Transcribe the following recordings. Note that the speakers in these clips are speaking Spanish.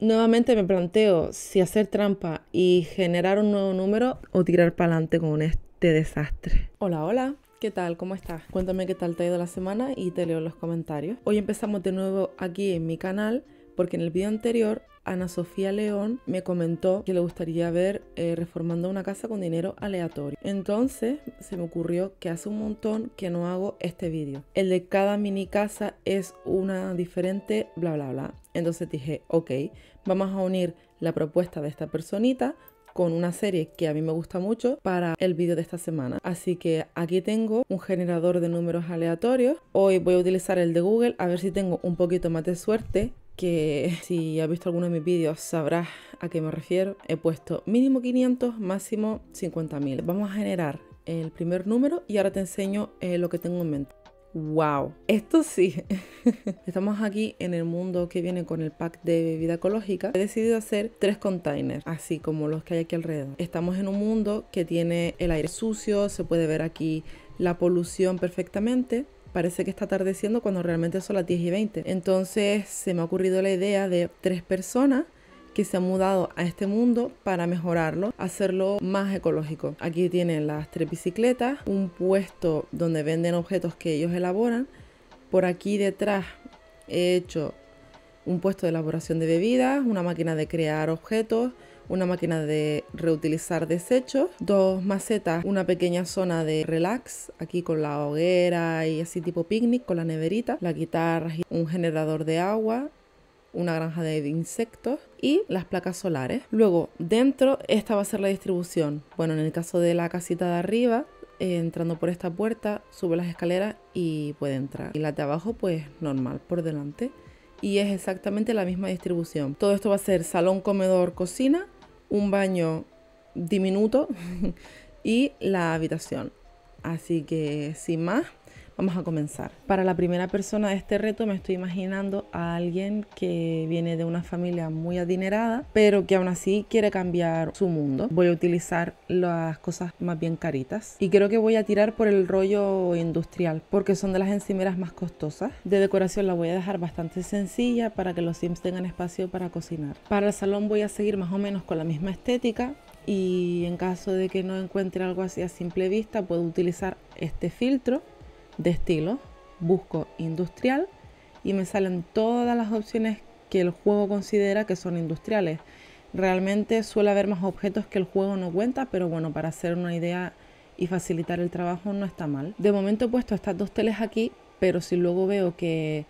nuevamente me planteo si hacer trampa y generar un nuevo número o tirar para adelante con este desastre. Hola, hola. ¿Qué tal? ¿Cómo estás? Cuéntame qué tal te ha ido la semana y te leo los comentarios. Hoy empezamos de nuevo aquí en mi canal porque en el vídeo anterior Ana Sofía León me comentó que le gustaría ver eh, reformando una casa con dinero aleatorio. Entonces se me ocurrió que hace un montón que no hago este vídeo. El de cada mini casa es una diferente, bla, bla, bla. Entonces dije, ok, vamos a unir la propuesta de esta personita con una serie que a mí me gusta mucho para el vídeo de esta semana. Así que aquí tengo un generador de números aleatorios. Hoy voy a utilizar el de Google a ver si tengo un poquito más de suerte que si has visto alguno de mis vídeos sabrás a qué me refiero. He puesto mínimo 500, máximo 50.000. Vamos a generar el primer número y ahora te enseño eh, lo que tengo en mente. ¡Wow! Esto sí. Estamos aquí en el mundo que viene con el pack de bebida ecológica. He decidido hacer tres containers, así como los que hay aquí alrededor. Estamos en un mundo que tiene el aire sucio, se puede ver aquí la polución perfectamente parece que está atardeciendo cuando realmente son las 10 y 20. Entonces se me ha ocurrido la idea de tres personas que se han mudado a este mundo para mejorarlo, hacerlo más ecológico. Aquí tienen las tres bicicletas, un puesto donde venden objetos que ellos elaboran. Por aquí detrás he hecho un puesto de elaboración de bebidas, una máquina de crear objetos, una máquina de reutilizar desechos, dos macetas, una pequeña zona de relax, aquí con la hoguera y así tipo picnic, con la neverita, la guitarra, un generador de agua, una granja de insectos y las placas solares. Luego, dentro, esta va a ser la distribución. Bueno, en el caso de la casita de arriba, eh, entrando por esta puerta, sube las escaleras y puede entrar. Y la de abajo, pues normal, por delante. Y es exactamente la misma distribución. Todo esto va a ser salón, comedor, cocina un baño diminuto y la habitación. Así que sin más, Vamos a comenzar. Para la primera persona de este reto me estoy imaginando a alguien que viene de una familia muy adinerada, pero que aún así quiere cambiar su mundo. Voy a utilizar las cosas más bien caritas y creo que voy a tirar por el rollo industrial porque son de las encimeras más costosas. De decoración la voy a dejar bastante sencilla para que los sims tengan espacio para cocinar. Para el salón voy a seguir más o menos con la misma estética, y en caso de que no encuentre algo así a simple vista puedo utilizar este filtro de estilo, busco industrial y me salen todas las opciones que el juego considera que son industriales. Realmente suele haber más objetos que el juego no cuenta, pero bueno, para hacer una idea y facilitar el trabajo no está mal. De momento he puesto estas dos teles aquí, pero si luego veo que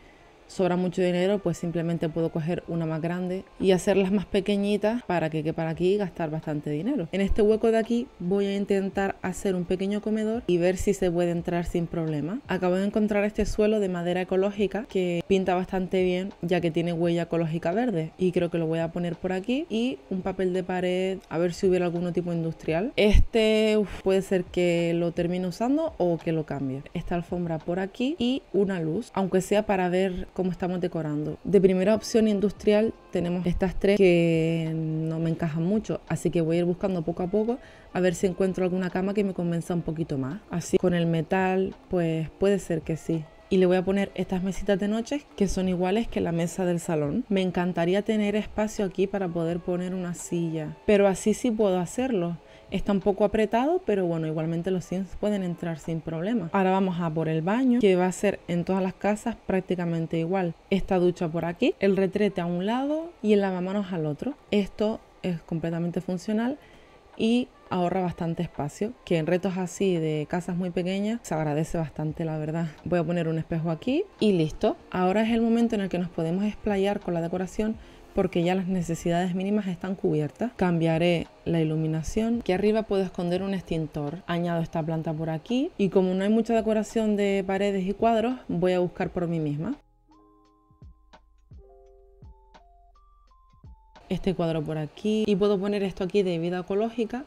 sobra mucho dinero, pues simplemente puedo coger una más grande y hacerlas más pequeñitas para que para aquí y gastar bastante dinero. En este hueco de aquí voy a intentar hacer un pequeño comedor y ver si se puede entrar sin problema. Acabo de encontrar este suelo de madera ecológica que pinta bastante bien ya que tiene huella ecológica verde y creo que lo voy a poner por aquí y un papel de pared a ver si hubiera algún tipo industrial. Este puede ser que lo termine usando o que lo cambie. Esta alfombra por aquí y una luz, aunque sea para ver cómo estamos decorando. De primera opción industrial tenemos estas tres que no me encajan mucho, así que voy a ir buscando poco a poco a ver si encuentro alguna cama que me convenza un poquito más. Así con el metal, pues puede ser que sí y le voy a poner estas mesitas de noche que son iguales que la mesa del salón. Me encantaría tener espacio aquí para poder poner una silla, pero así sí puedo hacerlo. Está un poco apretado, pero bueno, igualmente los sims pueden entrar sin problema. Ahora vamos a por el baño, que va a ser en todas las casas prácticamente igual. Esta ducha por aquí, el retrete a un lado y el lavamanos al otro. Esto es completamente funcional y ahorra bastante espacio, que en retos así de casas muy pequeñas se agradece bastante, la verdad. Voy a poner un espejo aquí y listo. Ahora es el momento en el que nos podemos explayar con la decoración porque ya las necesidades mínimas están cubiertas. Cambiaré la iluminación. Aquí arriba puedo esconder un extintor. Añado esta planta por aquí y como no hay mucha decoración de paredes y cuadros, voy a buscar por mí misma. Este cuadro por aquí y puedo poner esto aquí de vida ecológica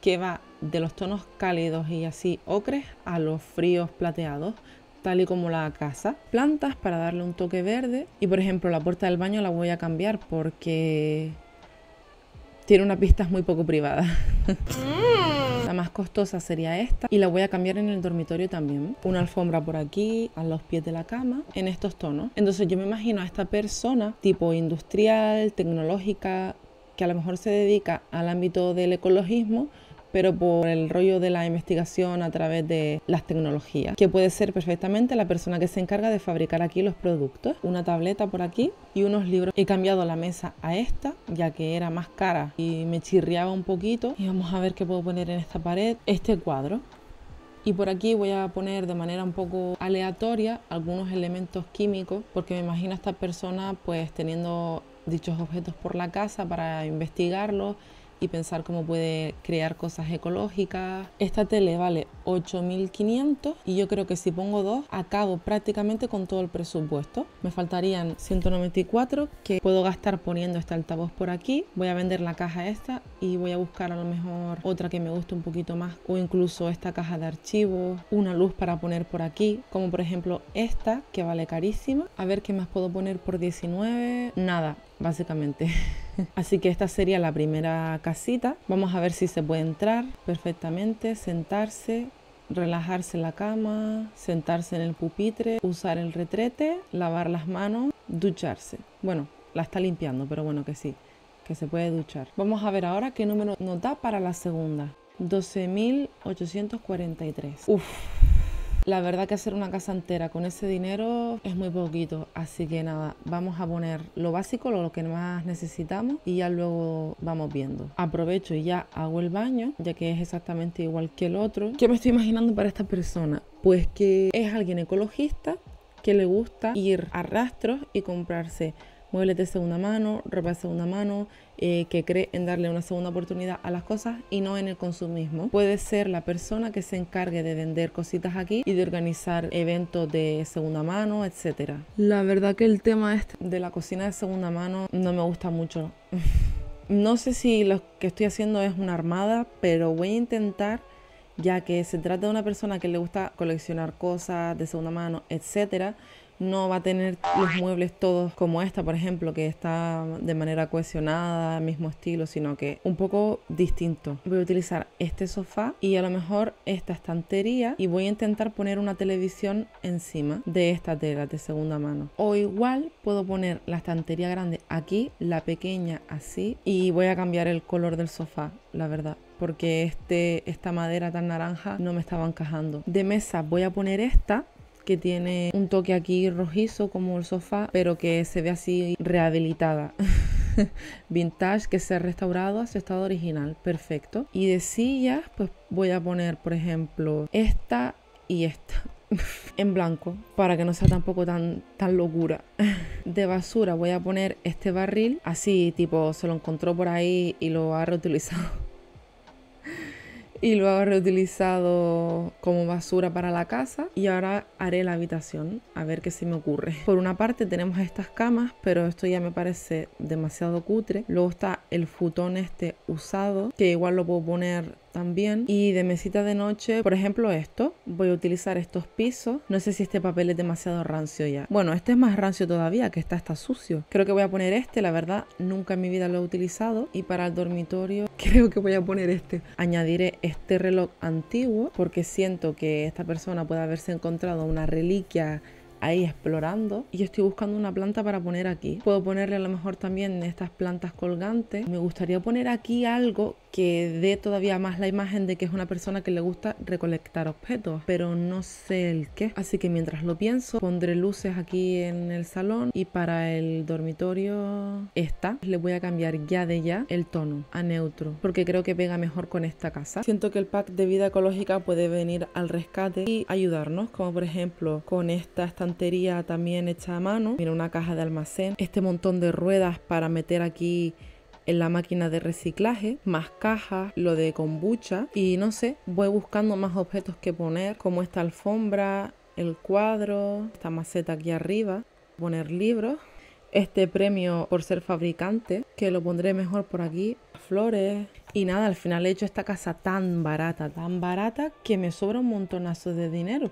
que va de los tonos cálidos y así ocres a los fríos plateados tal y como la casa, plantas para darle un toque verde y por ejemplo la puerta del baño la voy a cambiar porque tiene una pista muy poco privada. Mm. la más costosa sería esta y la voy a cambiar en el dormitorio también. Una alfombra por aquí, a los pies de la cama, en estos tonos. Entonces yo me imagino a esta persona tipo industrial, tecnológica, que a lo mejor se dedica al ámbito del ecologismo, pero por el rollo de la investigación a través de las tecnologías, que puede ser perfectamente la persona que se encarga de fabricar aquí los productos, una tableta por aquí y unos libros. He cambiado la mesa a esta, ya que era más cara y me chirriaba un poquito. Y vamos a ver qué puedo poner en esta pared, este cuadro. Y por aquí voy a poner de manera un poco aleatoria algunos elementos químicos, porque me imagino a esta persona pues teniendo dichos objetos por la casa para investigarlos y pensar cómo puede crear cosas ecológicas. Esta tele vale 8.500 y yo creo que si pongo dos acabo prácticamente con todo el presupuesto. Me faltarían 194 que puedo gastar poniendo este altavoz por aquí. Voy a vender la caja esta y voy a buscar a lo mejor otra que me guste un poquito más o incluso esta caja de archivos, una luz para poner por aquí, como por ejemplo esta que vale carísima. A ver qué más puedo poner por 19. Nada, básicamente. Así que esta sería la primera casita. Vamos a ver si se puede entrar perfectamente, sentarse, relajarse en la cama, sentarse en el pupitre, usar el retrete, lavar las manos, ducharse. Bueno, la está limpiando, pero bueno que sí, que se puede duchar. Vamos a ver ahora qué número nos da para la segunda. 12.843. Uf la verdad que hacer una casa entera con ese dinero es muy poquito, así que nada, vamos a poner lo básico, lo que más necesitamos y ya luego vamos viendo. Aprovecho y ya hago el baño, ya que es exactamente igual que el otro. ¿Qué me estoy imaginando para esta persona? Pues que es alguien ecologista que le gusta ir a rastros y comprarse muebles de segunda mano, ropa de segunda mano, eh, que cree en darle una segunda oportunidad a las cosas y no en el consumismo. Puede ser la persona que se encargue de vender cositas aquí y de organizar eventos de segunda mano, etc. La verdad que el tema de la cocina de segunda mano no me gusta mucho. no sé si lo que estoy haciendo es una armada, pero voy a intentar ya que se trata de una persona que le gusta coleccionar cosas de segunda mano, etcétera, no va a tener los muebles todos como esta, por ejemplo, que está de manera cohesionada, mismo estilo, sino que un poco distinto. Voy a utilizar este sofá y a lo mejor esta estantería y voy a intentar poner una televisión encima de esta tela de segunda mano. O igual puedo poner la estantería grande aquí, la pequeña así y voy a cambiar el color del sofá, la verdad porque este, esta madera tan naranja no me estaba encajando. De mesa voy a poner esta que tiene un toque aquí rojizo como el sofá, pero que se ve así rehabilitada. vintage que se ha restaurado a su estado original, perfecto. Y de sillas, pues voy a poner, por ejemplo, esta y esta en blanco para que no sea tampoco tan, tan locura. De basura voy a poner este barril, así tipo se lo encontró por ahí y lo ha reutilizado y lo he reutilizado como basura para la casa y ahora haré la habitación a ver qué se me ocurre. Por una parte tenemos estas camas, pero esto ya me parece demasiado cutre. Luego está el futón este usado, que igual lo puedo poner también. Y de mesita de noche, por ejemplo, esto. Voy a utilizar estos pisos. No sé si este papel es demasiado rancio ya. Bueno, este es más rancio todavía, que está hasta sucio. Creo que voy a poner este, la verdad, nunca en mi vida lo he utilizado. Y para el dormitorio, creo que voy a poner este. Añadiré este reloj antiguo porque siento que esta persona puede haberse encontrado una reliquia ahí explorando y estoy buscando una planta para poner aquí. Puedo ponerle a lo mejor también estas plantas colgantes. Me gustaría poner aquí algo que dé todavía más la imagen de que es una persona que le gusta recolectar objetos, pero no sé el qué. Así que mientras lo pienso, pondré luces aquí en el salón y para el dormitorio esta. Le voy a cambiar ya de ya el tono a neutro, porque creo que pega mejor con esta casa. Siento que el pack de vida ecológica puede venir al rescate y ayudarnos, como por ejemplo con esta también hecha a mano. Mira, una caja de almacén. Este montón de ruedas para meter aquí en la máquina de reciclaje, más cajas, lo de kombucha y no sé, voy buscando más objetos que poner, como esta alfombra, el cuadro, esta maceta aquí arriba, poner libros, este premio por ser fabricante, que lo pondré mejor por aquí, flores y nada, al final he hecho esta casa tan barata, tan barata que me sobra un montonazo de dinero.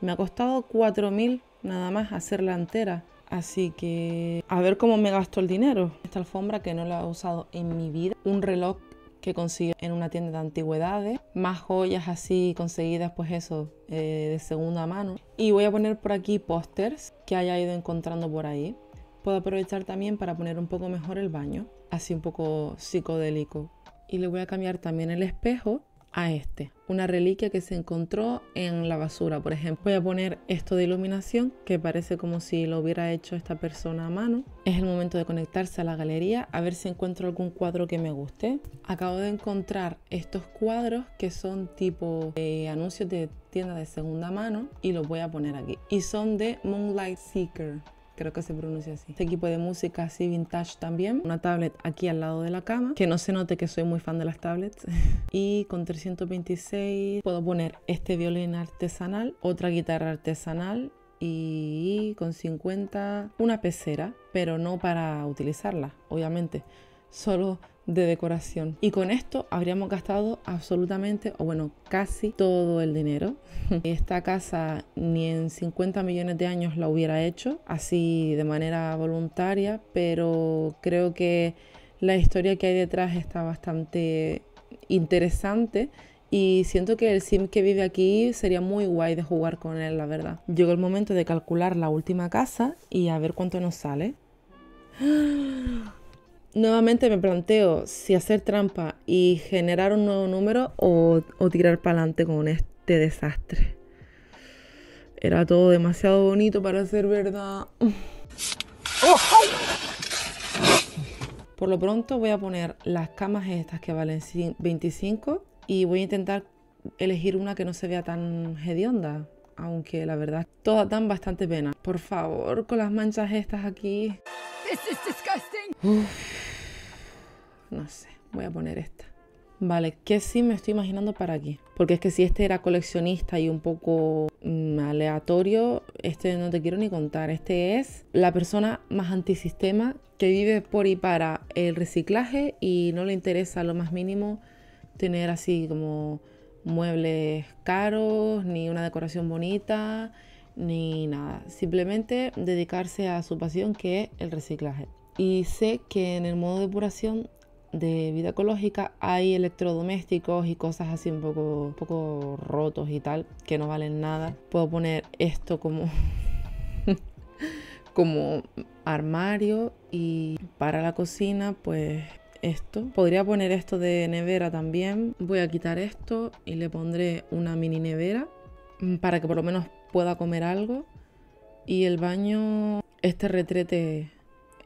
Me ha costado 4.000 nada más hacerla entera. Así que a ver cómo me gasto el dinero. Esta alfombra que no la he usado en mi vida. Un reloj que consigo en una tienda de antigüedades. Más joyas así conseguidas, pues eso, eh, de segunda mano. Y voy a poner por aquí pósters que haya ido encontrando por ahí. Puedo aprovechar también para poner un poco mejor el baño. Así un poco psicodélico. Y le voy a cambiar también el espejo a este. Una reliquia que se encontró en la basura, por ejemplo. Voy a poner esto de iluminación, que parece como si lo hubiera hecho esta persona a mano. Es el momento de conectarse a la galería, a ver si encuentro algún cuadro que me guste. Acabo de encontrar estos cuadros que son tipo eh, anuncios de tienda de segunda mano y los voy a poner aquí. Y son de Moonlight Seeker creo que se pronuncia así. Este equipo de música así vintage también. Una tablet aquí al lado de la cama, que no se note que soy muy fan de las tablets. y con 326 puedo poner este violín artesanal, otra guitarra artesanal y con 50 una pecera, pero no para utilizarla, obviamente. Solo de decoración. Y con esto habríamos gastado absolutamente, o bueno, casi todo el dinero. Esta casa ni en 50 millones de años la hubiera hecho, así de manera voluntaria, pero creo que la historia que hay detrás está bastante interesante y siento que el sim que vive aquí sería muy guay de jugar con él, la verdad. Llegó el momento de calcular la última casa y a ver cuánto nos sale. ¡Ah! nuevamente me planteo si hacer trampa y generar un nuevo número o, tirar para adelante con este desastre. Era todo demasiado bonito para ser verdad. Por lo pronto voy a poner las camas estas que valen 25 y voy a intentar elegir una que no se vea tan hedionda. Aunque la verdad, todas dan bastante pena. Por favor, con las manchas estas aquí no sé, voy a poner esta. Vale, ¿qué sí me estoy imaginando para aquí? Porque es que si este era coleccionista y un poco mm, aleatorio, este no te quiero ni contar. Este es la persona más antisistema que vive por y para el reciclaje y no le interesa lo más mínimo tener así como muebles caros, ni una decoración bonita, ni nada. Simplemente dedicarse a su pasión que es el reciclaje. Y sé que en el modo depuración de vida ecológica hay electrodomésticos y cosas así un poco, poco rotos y tal, que no valen nada. Puedo poner esto como, como armario y para la cocina pues esto. Podría poner esto de nevera también. Voy a quitar esto y le pondré una mini nevera mm, para que por lo menos pueda comer algo. Y el baño, este retrete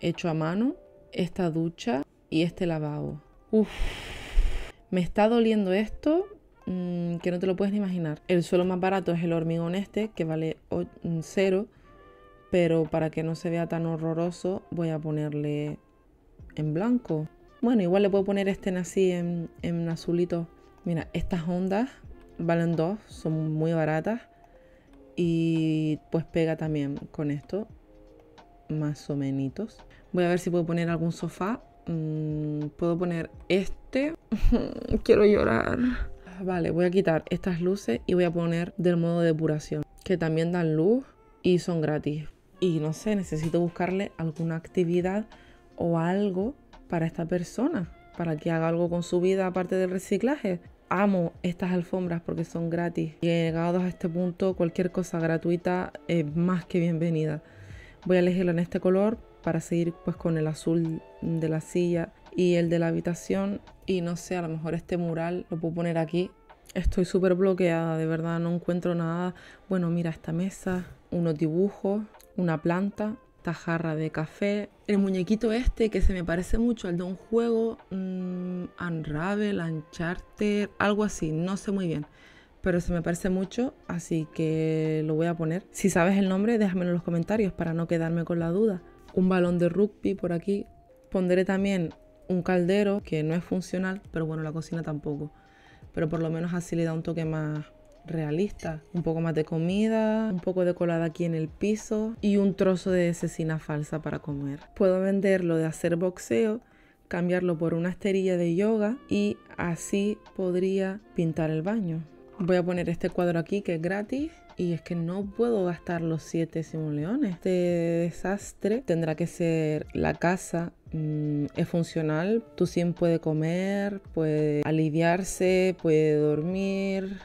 hecho a mano, esta ducha y este lavabo. Uf, me está doliendo esto mm, que no te lo puedes ni imaginar. El suelo más barato es el hormigón este, que vale 0, mm, pero para que no se vea tan horroroso voy a ponerle en blanco. Bueno, igual le puedo poner este así, en, en azulito. Mira, estas ondas valen 2, son muy baratas. Y pues pega también con esto, más o menos. Voy a ver si puedo poner algún sofá Mm, puedo poner este. Quiero llorar. Vale, voy a quitar estas luces y voy a poner del modo depuración, que también dan luz y son gratis. Y no sé, necesito buscarle alguna actividad o algo para esta persona, para que haga algo con su vida aparte del reciclaje. Amo estas alfombras porque son gratis. Y llegados a este punto, cualquier cosa gratuita es más que bienvenida. Voy a elegirlo en este color para seguir pues con el azul de la silla y el de la habitación y no sé, a lo mejor este mural lo puedo poner aquí. Estoy súper bloqueada, de verdad no encuentro nada. Bueno, mira esta mesa, unos dibujos, una planta, Esta jarra de café, el muñequito este que se me parece mucho al de un juego mm, Unravel, Uncharted, algo así, no sé muy bien. Pero se me parece mucho, así que lo voy a poner. Si sabes el nombre, déjamelo en los comentarios para no quedarme con la duda un balón de rugby por aquí. Pondré también un caldero que no es funcional, pero bueno, la cocina tampoco. Pero por lo menos así le da un toque más realista. Un poco más de comida, un poco de colada aquí en el piso y un trozo de cecina falsa para comer. Puedo venderlo de hacer boxeo, cambiarlo por una esterilla de yoga y así podría pintar el baño. Voy a poner este cuadro aquí que es gratis y es que no puedo gastar los 7 simoleones. Este desastre tendrá que ser la casa mm, es funcional. Tú siempre puede comer, puede aliviarse, puede dormir,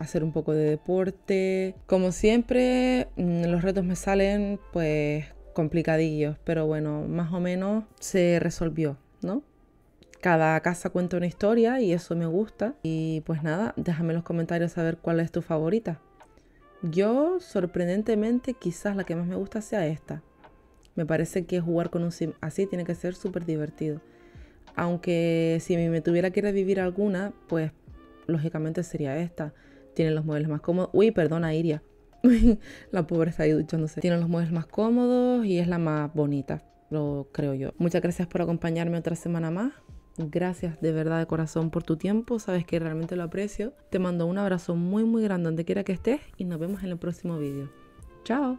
hacer un poco de deporte. Como siempre, mm, los retos me salen pues complicadillos, pero bueno, más o menos se resolvió, ¿no? Cada casa cuenta una historia y eso me gusta. Y pues nada, déjame en los comentarios saber cuál es tu favorita. Yo, sorprendentemente, quizás la que más me gusta sea esta. Me parece que jugar con un sim así tiene que ser súper divertido. Aunque si me tuviera que revivir alguna, pues lógicamente sería esta. Tiene los muebles más cómodos. Uy, perdona, Iria. la pobre está ahí duchándose. Tiene los muebles más cómodos y es la más bonita, lo creo yo. Muchas gracias por acompañarme otra semana más. Gracias de verdad de corazón por tu tiempo, sabes que realmente lo aprecio. Te mando un abrazo muy muy grande donde quiera que estés y nos vemos en el próximo vídeo. ¡Chao!